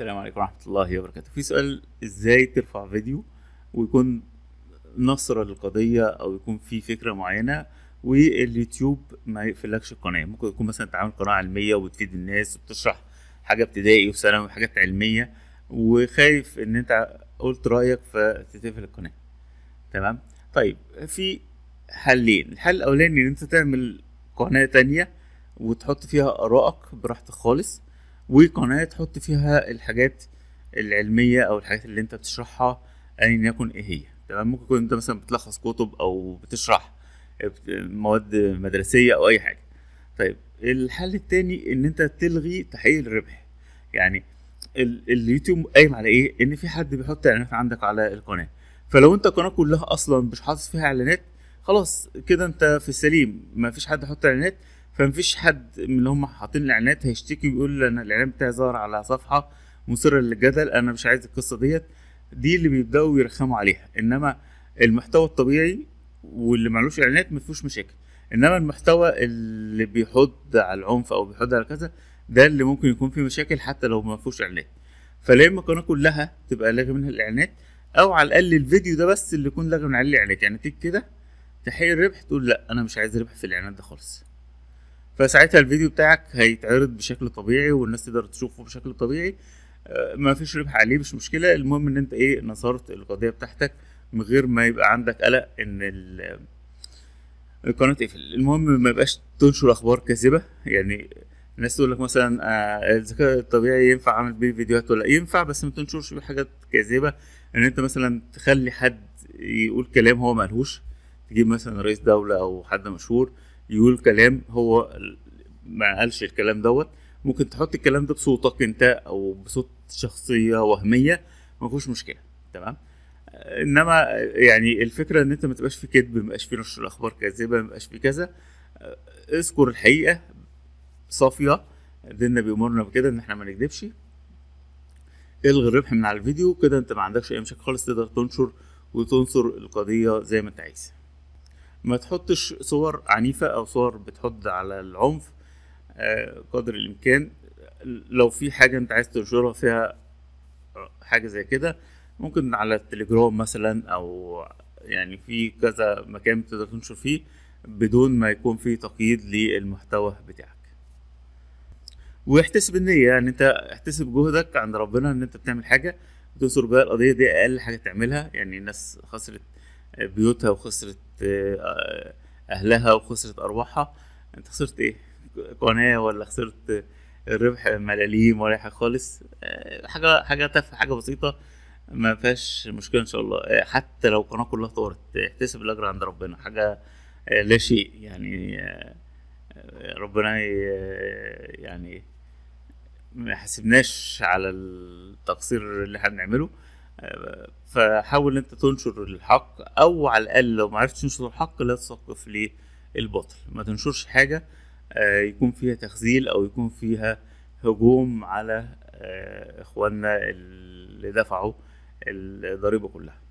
السلام عليكم ورحمة الله وبركاته في سؤال ازاي ترفع فيديو ويكون نصرة للقضية او يكون في فكرة معينة واليوتيوب ما يقفلكش القناة ممكن يكون مثلا تعمل قناة علمية وبتفيد الناس وبتشرح حاجة ابتدائي وثانوي وحاجات علمية وخايف ان انت قلت رأيك فتقفل القناة تمام طيب في حلين الحل الاولاني ان انت تعمل قناة تانية وتحط فيها ارائك براحتك خالص وقناه تحط فيها الحاجات العلميه او الحاجات اللي انت بتشرحها ايا يكن ايه هي تمام ممكن يكون انت مثلا بتلخص كتب او بتشرح آه، مواد مدرسيه او اي حاجه طيب الحل التاني ان انت تلغي تحقيق الربح يعني اليوتيوب قايم على ايه ان في حد بيحط اعلانات عندك على القناه فلو انت القناه كلها اصلا مش حاطط فيها اعلانات خلاص كده انت في السليم ما فيش حد يحط اعلانات فمفيش حد من اللي هم حاطين الاعلانات هيشتكي ويقول انا الاعلان بتاعي ظهر على صفحه مثيره للجدل انا مش عايز القصه ديت دي اللي بيبداوا يرخموا عليها انما المحتوى الطبيعي واللي معلوش اعلانات ما فيهوش مشاكل انما المحتوى اللي بيحض على العنف او بيحض على كذا ده اللي ممكن يكون فيه مشاكل حتى لو ما فيهوش اعلانات فلا اما القناه كلها تبقى لاغي منها الاعلانات او على الاقل الفيديو ده بس اللي يكون لاغي من عليه الاعلانات يعني تيجي كده تحقيق الربح تقول لا انا مش عايز ربح في الاعلانات ده خالص فساعتها الفيديو بتاعك هيتعرض بشكل طبيعي والناس تقدر تشوفه بشكل طبيعي آه، ما فيش ربح عليه مش مشكله المهم ان انت ايه نصرت القضيه بتاعتك من غير ما يبقى عندك قلق ان آه، القناه تقفل المهم ما يبقاش تنشر اخبار كاذبه يعني الناس تقول لك مثلا آه، الذكاء الطبيعي ينفع اعمل بيه فيديوهات ولا ينفع بس ما تنشرش بيه حاجات كاذبه ان انت مثلا تخلي حد يقول كلام هو مالهوش تجيب مثلا رئيس دوله او حد مشهور يقول كلام هو ما قالش الكلام دوت ممكن تحط الكلام ده بصوتك انت او بصوت شخصيه وهميه ما فيهوش مشكله تمام انما يعني الفكره ان انت ما تبقاش في كذب ما في نشر الاخبار كاذبه ما في كذا اذكر الحقيقه صافيه ديننا بيامرنا بكده ان احنا ما نكذبش الغي الربح من على الفيديو كده انت ما عندكش اي مشاكل خالص تقدر تنشر وتنصر القضيه زي ما انت عايز ما تحطش صور عنيفة أو صور بتحض على العنف آه، قدر الإمكان لو في حاجة أنت عايز تنشرها فيها آه، حاجة زي كده ممكن على التليجرام مثلا أو يعني في كذا مكان تقدر تنشر فيه بدون ما يكون في تقييد للمحتوى بتاعك واحتسب النية يعني انت احتسب جهدك عند ربنا ان انت بتعمل حاجة بتنصر بيها القضية دي اقل حاجة تعملها يعني الناس خسرت بيوتها وخسرت آه، اهلها وخسرت ارواحها انت خسرت ايه قناه ولا خسرت الربح ملاليم ولا حاجه خالص آه، حاجه حاجه تافهه حاجه بسيطه ما فيهاش مشكله ان شاء الله آه، حتى لو القناه كلها طارت احتسب الاجر عند ربنا حاجه لا شيء يعني ربنا يعني ما حسبناش على التقصير اللي احنا بنعمله فحاول انت تنشر الحق او على الاقل لو معرفتش تنشر الحق لا تثقف ليه الباطل ما تنشرش حاجة آه، يكون فيها تخذيل أو يكون فيها هجوم على آه، إخواننا اللي دفعوا الضريبة كلها